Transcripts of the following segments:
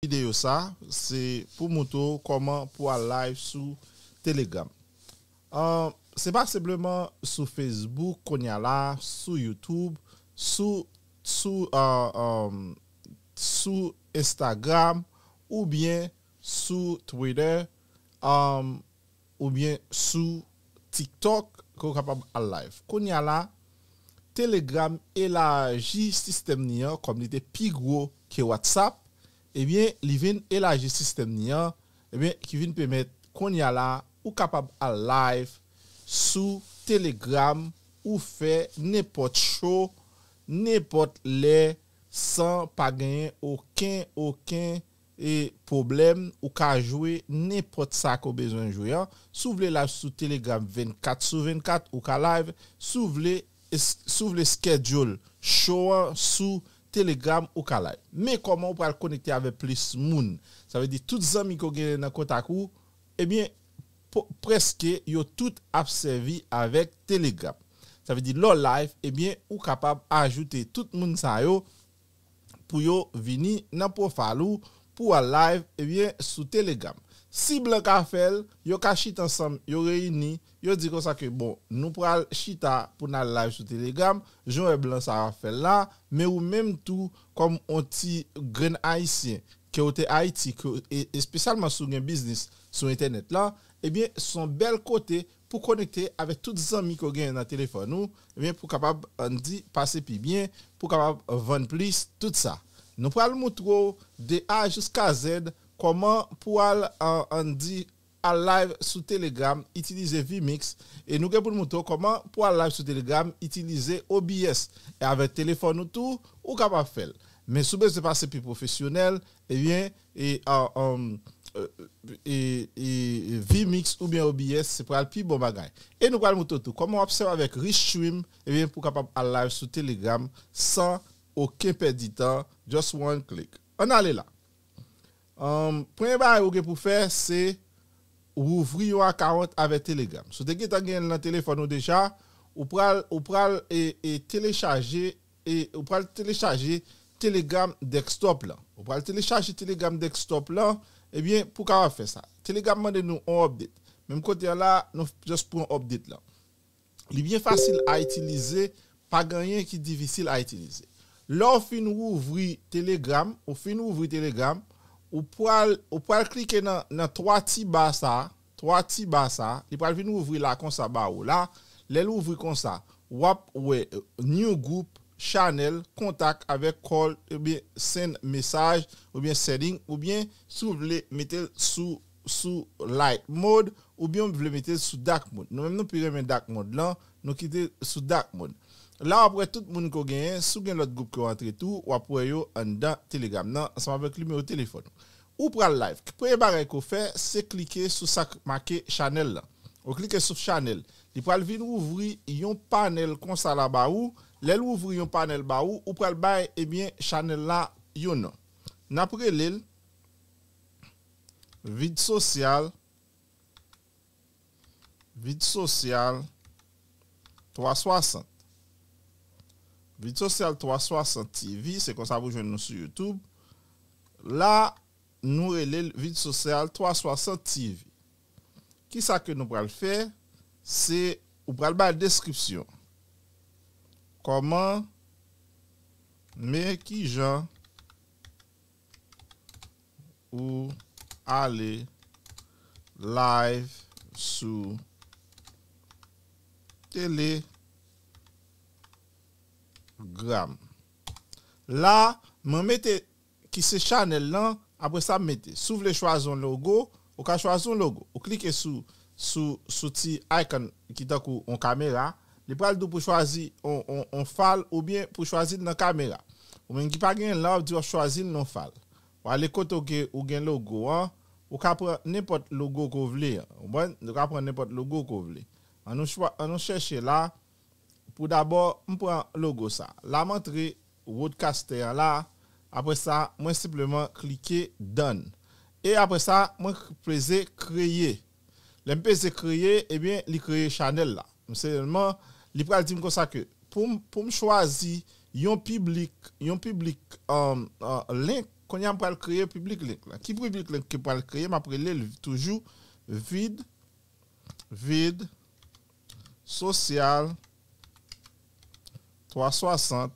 Video sa, se pou moutou, koman pou al live sou Telegram. Euh, se pa sebleman sou Facebook, konya la, sou Youtube, euh, euh, sou Instagram, ou bien sou Twitter, ou bien sou TikTok, konya la, Telegram e la J-System ni yo, komite pigwo ke Whatsapp, Ebyen, eh li ven elaje sistem ni an, ebyen eh ki ven pemet kon yala ou kapab a live sou telegram ou fe nepot show, nepot lè san pa ganyen oken oken e problem ou ka jowe, nepot sa ko bezon jowe an. Sou vle live sou telegram 24, sou 24 ou ka live, sou vle schedule show an sou telegram. Telegram ou kalay. Me koman ou pral konekte ave plis moun? Sa ve di, tout zami ko gele nan kontak ou, ebyen, eh preske yo tout apsevi avek Telegram. Sa ve di, lor live, ebyen, eh ou kapab ajoute tout moun sa yo pou yo vini nan profalu pou a live, ebyen, eh sou Telegram. Si blan ka fel, yo ka chita ansam, yo reyini, yo di kon sa ke bon, nou pral chita pou nan live sou Telegram, joun e blan sa rafel la, me ou menm tou kom on ti gren Haitien, ke ou te Haitik, e spesyalman sou gen biznis sou internet la, ebyen son bel kote pou konekte avek tout zanmi ko gen nan telefon nou, ebyen pou kapab an di pase pi byen, pou kapab ven plis, tout sa. Nou pral moutro de a jiska zed, koman pou al an di al live sou telegram itilize Vmix e nou gen pou nou mouton koman pou al live sou telegram itilize OBS e ave telefon nou tou ou kapap fel. Men soube se pa se pi profesyonel, e eh vyen, e euh, Vmix ou bien OBS se pral pi bon bagay. E nou gen pou nou mouton tou, koman apsev ave Restream, e vyen pou kapap al live sou telegram san oken perditan, just one click. An ale la. Um, Prèmè barè ou gen pou fè, se ou ouvri yo akarent avè Telegram. Sote gen tan gen nan telefon nou deja, ou pral e telechaje Telegram desktop lan. Ou pral telechaje Telegram desktop lan, ebyen eh pou kwa wè fè sa? Telegram man den nou an obdit. Mèm kote ya la, nou jòs pou an obdit lan. Li byen fasil a itilize, pa gen yon ki divisil a itilize. Lò ou fi nou ouvri Telegram, ou fi nou ouvri Telegram, Ou pou al klike nan 3 ti ba sa, li pou al vin nou ouvri la konsa ba ou la, le lou ouvri konsa. Wap we new group, channel, kontak, avek call, ou bien send message, ou bien setting, ou bien sou vle metel sou light mode, ou bien vle metel sou dark mode. Nou men nou pire men dark mode lan, nou kite sou dark mode. La wapre tout moun ko genyen, sou gen lout group ko rentre tou, wapre yo an da telegram nan, san wapre kli mè ou telefon. Ou pral live, ki pre barè ko fè, se klike sou sa makè chanel la. Ou klike sou chanel, li pral vin ouvri yon panel konsa la ba ou, lèl ouvri yon panel ba ou, ou pral baye ebyen chanel la yon. Na pre lèl, vide sosyal, vide sosyal, 360. VidSocial360 TV, se kon sa wou jwenn nou sou YouTube, la nou rele VidSocial360 TV. Ki sa ke nou pral fè? Se ou pral bè a deskripsyon. Koman me ki jan ou ale live sou tele. La men mette ki se chanel lan apre sa mette Sou vle chwazon logo Ou ka chwazon logo Ou klike sou souti icon ki takou an kamera Li pral dou pou chwazi an fal ou bien pou chwazi nan kamera Ou men ki pa gen lan ou diwa chwazi nan fal Ou ale koto gen logo Ou ka pren nepot logo kou vle Ou bon, ou ka pren nepot logo kou vle An nou chèche la Pou d'abor, m pou an logo sa. La mantre, roadcaster la. Apre sa, mwen simpleman klike, done. E apre sa, mwen preze kreye. Lèm preze kreye, ebyen, eh li kreye chanel la. M se lèman, li pral di m kon sa ke. Pou m choazi, yon publik, yon publik, euh, euh, lèm kon yon pral kreye, publik lèm la. Ki publik lèm ki pral kreye, m apre lèm toujou, vide, vide, sosyal, 360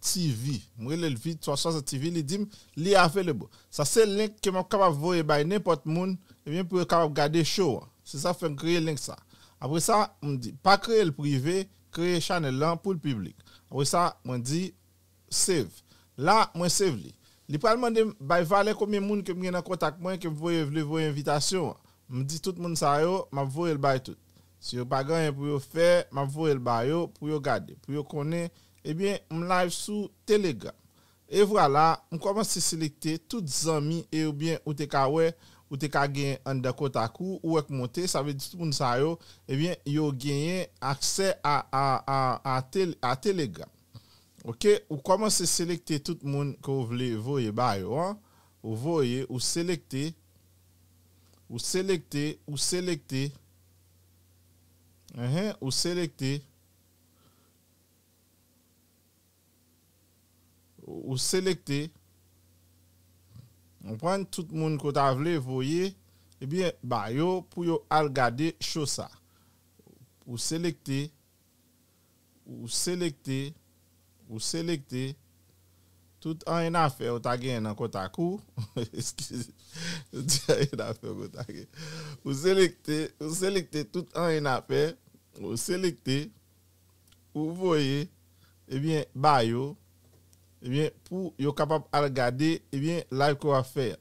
TV. Mwile lvi 360 TV, li dim li afelebo. Sa sel link keman kapap voye bay nepot moun, ebyen pouye kapap gade show an. Se sa fwen kreye link sa. Apre sa, mwen di, pa kreye lprive, kreye chanel lan pou lpublik. Apre sa, mwen di, save. La, mwen save li. Li pral mwen di, bay valen koumye moun kem gwen an kontak mwen, kem voye vle voye invitation an. Mwen di, tout moun sa yo, mwen voye lbay tout. Si yo pa ganyan pou yo fè, ma vouye l bayo pou yo gade. Pou yo konen, ebyen, m laj sou telegram. E vwala, m komanse selekte tout zami e oubyen, ou te ka we, ou te ka gen an dekot akou, ou ek montè, sa ve di tout moun sa yo, ebyen, yo genye akse a telegram. Ok, ou komanse selekte tout moun kou vle vouye bayo. Ou vouye, ou selekte, ou selekte, ou selekte, Ou selekte. Ou eh selekte. Ou pan tout moun kota vle voye. Ebyen, ba yo pou yo algade chosa. Ou selekte. Ou selekte. Ou selekte. Tout an en afe ou tagi en an kota kou. Eskizi. Tout an en afe ou kota kou. Ou selekte. Ou selekte tout an en afe ou kota kou. Ou selekte, ou voye, ebyen, bayo, ebyen, pou yo kapap al gade, ebyen, live kwa fè.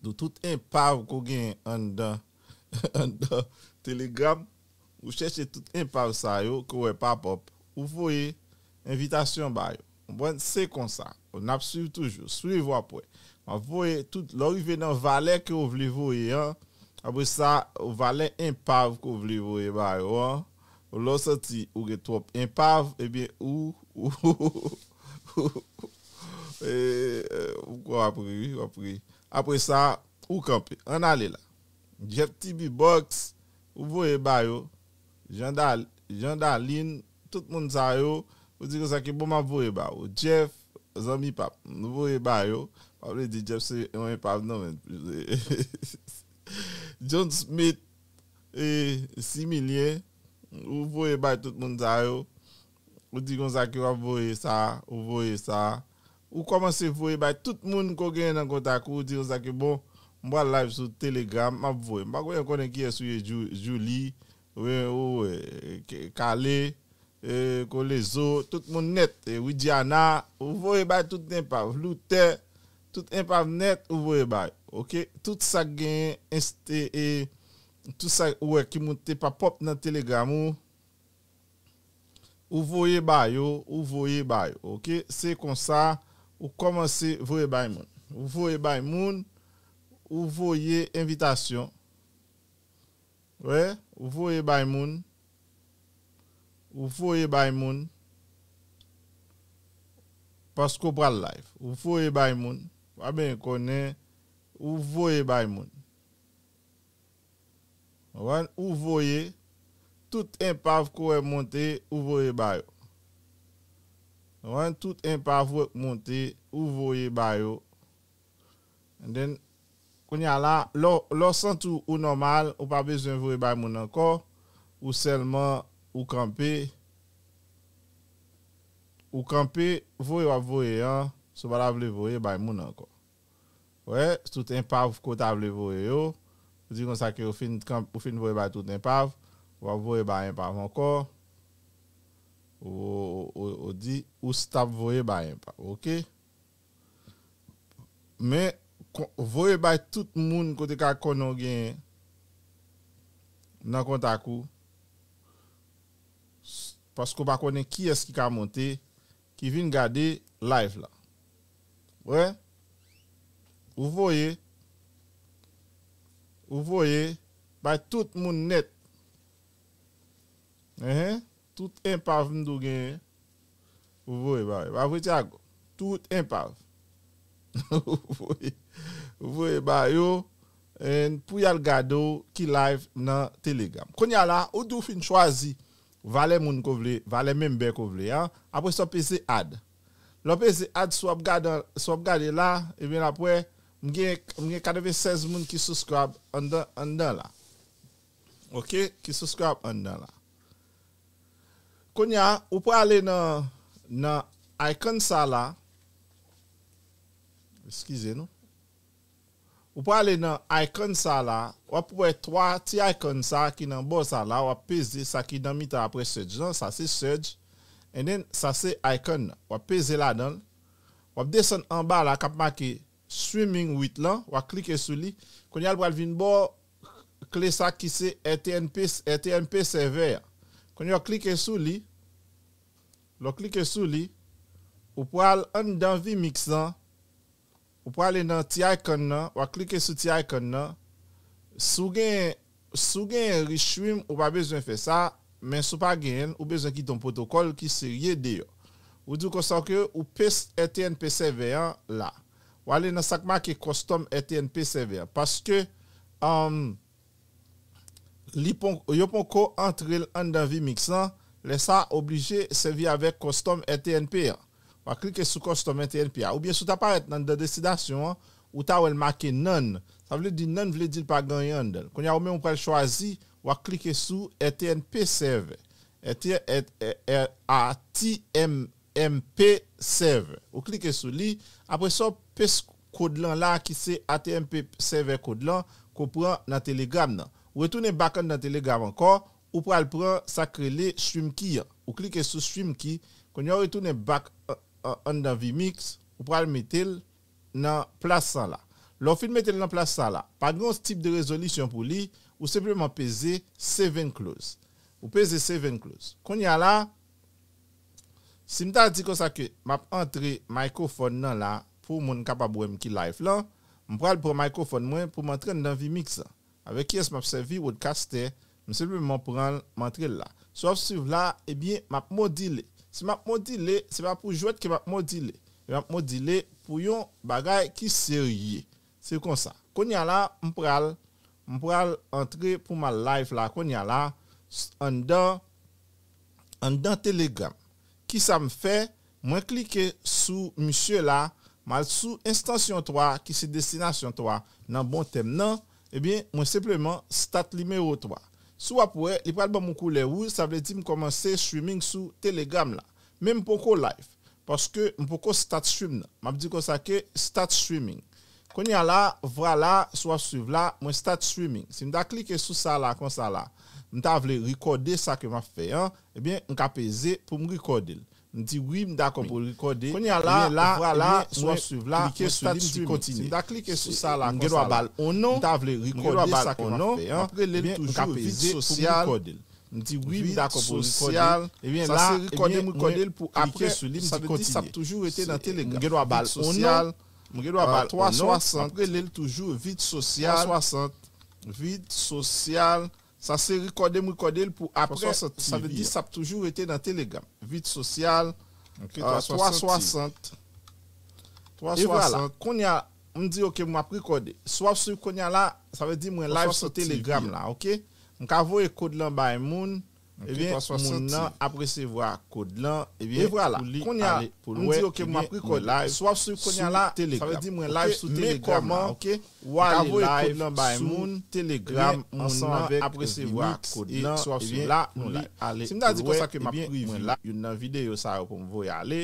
Do tout impav kwen an dan, an dan, telegram, ou chèche tout impav sa yo kwen papop. Ou voye, invitation bayo. Mwen se konsa, ou napsuive toujou, suive wapwe. Mwen voye tout lorive nan valè kwen ou vle voye, an. apre sa, ou valen impav kou vle vo e bayo, an. Ou lò soti, ou getwop impav, ebyen, ou, ou, ou, ou, ou, ou, ou, ou, ou, ou, ou, ou, ou kwa apre, apre sa, ou kampe, an ale la. Jeff T.B. Box, ou vo e bayo, Janda, Janda Lin, tout moun zayo, ou di gwa sa ki boman vo e bayo. Jeff, zan mi pap, nou vo e bayo, apre di Jeff se yon e pav, nou men, hehehehe, John Smith, e, similien, ou voye bay tout moun zayou, ou digon zaki wap voye sa, ou voye sa, ou komanse voye bay tout moun kogen nan kontakou, ou digon zaki bon, mwa live sou Telegram, mwa voye. Ok, tout sa genye inste e tout sa ouwe ki mwote pa pop nan telegram ou. Ou voye bayo, ou voye bayo. Ok, se kon sa ou komanse voye baymoun. Ou voye baymoun, ou voye invitasyon. Ou voye baymoun, ou voye baymoun. Pasko pral life. Ou voye baymoun, waben konen. Ou voye baymoun Ou voye Tout empav kowe monte Ou voye bayo Ou voye bayo Kwenye ala Lo santou ou normal Ou pa bezwen voye baymoun anko Ou selman Ou kampe Ou kampe Voye wap voye So ba la vle voye baymoun anko Wè, tout en pav kouta vle vwe yo. Di kon sa ke ou fin vwe bay tout en pav. Ou ap vwe bay en pav ankon. Ou di ou stab vwe bay en pav. Ok? Men, vwe bay tout moun kote ka konon gen. Nan konta kou. Pas kou pa konen ki eski ka monte. Ki vin gade live la. Wè? Wè? Ou voye, ou voye, bay tout moun net. Tout empav mdou gen, ou voye bayo. Bayo tiago, tout empav. Ou voye, ou voye bayo, en pou yal gado ki live nan telegram. Konya la, ou dou fin chwazi valen moun kovle, valen menbe kovle. Apo sou pesi ad. Lou pesi ad, sou ap gade la, e ven apwe... M gen kadeve 16 moun ki subscribe an dan la. Ok? Ki subscribe an dan la. Konya, ou pou ale nan ikon sa la. Eskize nou. Ou pou ale nan ikon sa la. Wap pou e 3 ti ikon sa ki nan bo sa la. Wap peze sa ki nan mita apre surge. Non, sa se surge. En den, sa se ikon. Wap peze la don. Wap desen an ba la kap maki. Swimming with lan, wa klike sou li. Kon yal pral vin bo klesa ki se RTNP server. Kon yal klike sou li, lo klike sou li, ou pral an dan vimik san, ou pral enan ti ikon nan, wa klike sou ti ikon nan, sou gen richwim ou pa bezwen fe sa, men sou pa gen, ou bezwen ki ton protokol ki se yede yo. Ou di kon san ke ou pes RTNP serveran la. Ou ale nan sak make kostom etenpe seve. Paske. An. Li pon. Yo pon ko entre l an dan vi mixan. Le sa oblige seve ave kostom etenpe. Ou a klike sou kostom etenpe. Ou bien sou ta paret nan de desidasyon. Ou ta ou el make nan. Sa vle di nan vle dil pa gan yon. Kon ya ou men ou prel choazi. Ou a klike sou etenpe seve. Etenpe. Etenpe. Etenpe. Etenpe. Etenpe. Etenpe. Etenpe. Etenpe. Etenpe. Etenpe. Etenpe. Etenpe. Etenpe. Etenpe. Etenpe. Pes kod lan la ki se ate un pe server kod lan. Ko pran nan telegram nan. Ou retounen bakan nan telegram ankon. Ou pran pran sakre le stream key an. Ou klike sou stream key. Konya ou retounen bakan nan vmix. Ou pran metel nan plasan la. Lofi metel nan plasan la. Pa grons tip de rezolisyon pou li. Ou sepleman pese 7 close. Ou pese 7 close. Konya la. Simta di kon sakre map antre mikrofon nan la. pou moun kapab wèm ki laif la, mpwal pou mikrofon mwen, pou mwantren nan vi miksa. Awek yes mwap sevi wot kaste, msep mwen mwantren la. So ap suv la, ebyen mwap modile. Se mwap modile, se mwap pou jwet ki mwap modile. Mwap modile pou yon bagay ki serye. Se kon sa. Kon yon la, mpwal, mpwal antre pou mwal laif la, kon yon la, an dan, an dan telegram. Ki sa mwap fe, mwen klike sou msye la, Mal sou instansyon 3 ki si destinasyon 3 nan bon tem nan, ebyen mwen sepleman stat limeyo 3. Sou apwe, li pral ban mwen koule wou, sa vle di mwen komanse eh streaming sou telegram la. Men mwen poko live, paske mwen poko stat stream nan. Mwen ap di kon sa ke, stat streaming. Kon ya la, vra la, sou ap suv la, mwen stat streaming. Si mwen da klike sou sa la, kon sa la, mwen da vle rekode sa ke mwen fe, ebyen mwen kapeze pou mwen rekode l. Je dis oui, je suis d'accord pour recorder. Quand y a là, voilà, soit suivre là, sur le le continue. Je sur ça là, je eh dois balle le je recorder ça je Après, toujours vite social. Je dit oui, je d'accord pour recorder. Et bien là, je recorder pour après, ça continue ça a toujours été dans Telegram. Je dois je 360. Après, les toujours vide social. vide social. Sa se rekode mwen rekode l pou apre, sa ve di sa ap toujou ete nan telegram. Vit sosyal, 360. E vwala, konya, mwen di ok mwen ap rekode. Swap sou konya la, sa ve di mwen live sa telegram la, ok? Mwen ka vwe kode lan bay moun. Ebyen, moun nan apresevwa kod lan, ebyen, pou li ale pou lwe, ebyen, moun live sou telegramman, ok? Ou ale live sou telegramman, moun nan apresevwa kod lan, ebyen, moun live. Si mwen a di konsa ke mwen aprevi, moun la yon nan videyo sa yo pou mwen voy ale,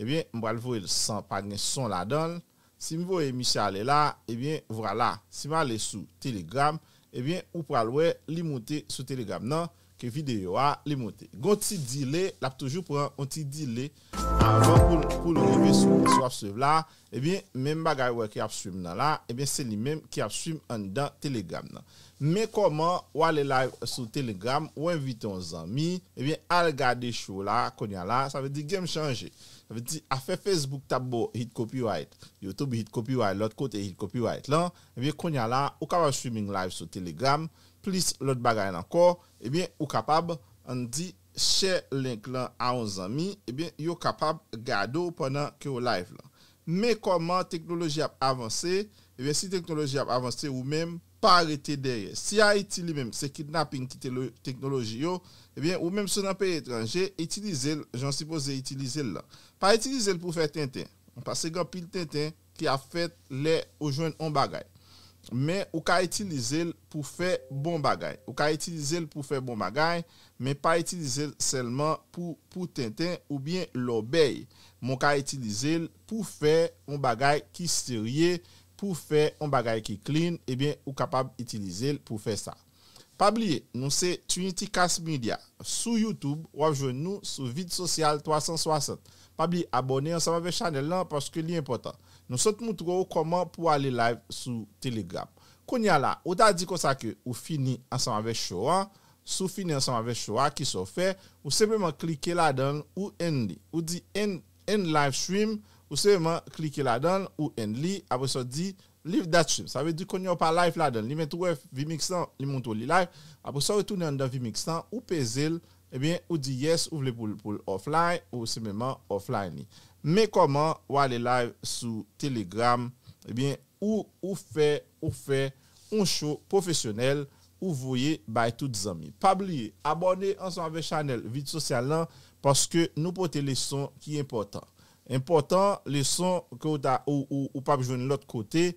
ebyen, mwen alvoye l san, panye son la don. Si mwen voye micha ale la, ebyen, moun la, si mwen ale sou telegramman, ebyen, ou pralwe li monte sou telegramman nan. Ke videyo a li monte. Gon ti dile, lap toujou pou an, Gon ti dile, Anvan pou lorive sou apsev la, Ebyen, eh men bagay wè ki apsev nan la, Ebyen, eh se li men ki apsev an dan Telegram nan. Men koman wè alè live sou Telegram, Wè invite yon zami, Ebyen, eh al gade chou la, Konya la, sa ve di game chanje. Sa ve di, a fe Facebook tabbo, hit copyright. Youtube hit copyright, lòt kote hit copyright lan. Ebyen, konya la, Ou ka wè streaming live sou Telegram, plis lot bagay nan kor, ebyen, eh ou kapab, an di, chè lenk lan an zanmi, ebyen, eh yo kapab gado pwennan ki yo laif lan. Me koman teknoloji ap avanse, ebyen, eh si teknoloji ap avanse, ou mèm, pa arete derye. Si a itili mèm, se kidnapping ki teknoloji yo, ebyen, ou mèm se nan pe etranje, itilize l, jansi pose itilize l la. Pa itilize l pou fè tenten, an pa se gampil tenten, ki a fèt lè ojwen an bagay. Men ou ka itilize l pou fè bon bagay. Ou ka itilize l pou fè bon bagay, men pa itilize l selman pou tenten ou bien l obey. Men ou ka itilize l pou fè un bagay ki sirye, pou fè un bagay ki klin, e ben ou kapab itilize l pou fè sa. Pabliye, nou se 24Media, sou Youtube, wavjou nou sou VidSocial360. Pabliye, abone yon seman ve chanel lan, paske li importan. Nou sot moutou gwa ou koman pou a li live sou telegrap. Konya la, ou ta di konsa ke ou fini ansan ave Choran, sou fini ansan ave Choran ki sou fe, ou sepe man klike la don ou en li. Ou di en live stream, ou sepe man klike la don ou en li, apos so di live dat stream. Sa ve di konya ou pa live la don, li metou we vimik san, li moutou li live, apos so re toune an dan vimik san, ou pe zil, ebyen ou di yes, ou vle pou l'offline, ou sepe man offline li. Men koman wane live sou telegram, ebyen, ou ou fe, ou fe, un show profesyonel ou voye bay tout zami. Pabliye, abone ansan ve chanel vide sosyal nan, paske nou pote leson ki importan. Impotant, lè son kè ou pa bjwen lòt kote,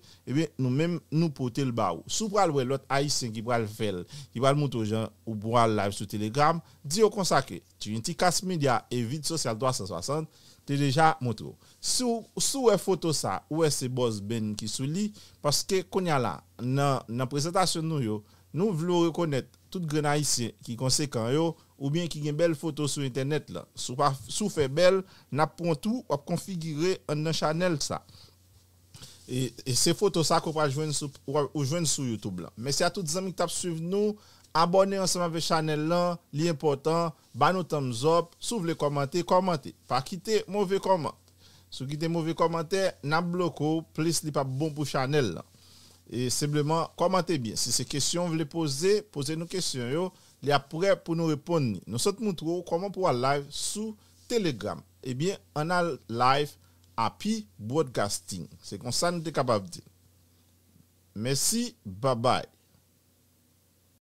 nou mèm nou pote l'baw. Sou pral wè lòt Aïsien ki pral fel, ki pral moutou jan ou pral live sou Telegram, di yo konsake, ti yon ti kase media evit sosyal 360, te deja moutou. Sou wè foto sa, wè se boz ben ki sou li, paske konya la nan prezentasyon nou yo, nou vlou rekonèt tout gren Aïsien ki konsekwen yo Ou byen ki gen bel foto sou internet la. Sou pa sou fe bel, nap pon tou ap konfigure an nan chanel sa. E, e se foto sa ko pa jwen sou YouTube la. Mese a tout zanmik tap suive nou, abone an seman ve chanel la, li important, ba nou tom zop. Sou vle komante, komante. Pa kite mouve komante. Sou kite mouve komante, nap bloko, plis li pa bon pou chanel la. E sebleman, komante bien. Si se kestyon vle pose, pose nou kestyon yo. Li apre pou nou repon ni. Nou sot moutro kwa moun pou a live sou Telegram. Ebyen, an a live Happy Broadcasting. Se kon sa nou dekabab di. Mersi, babay.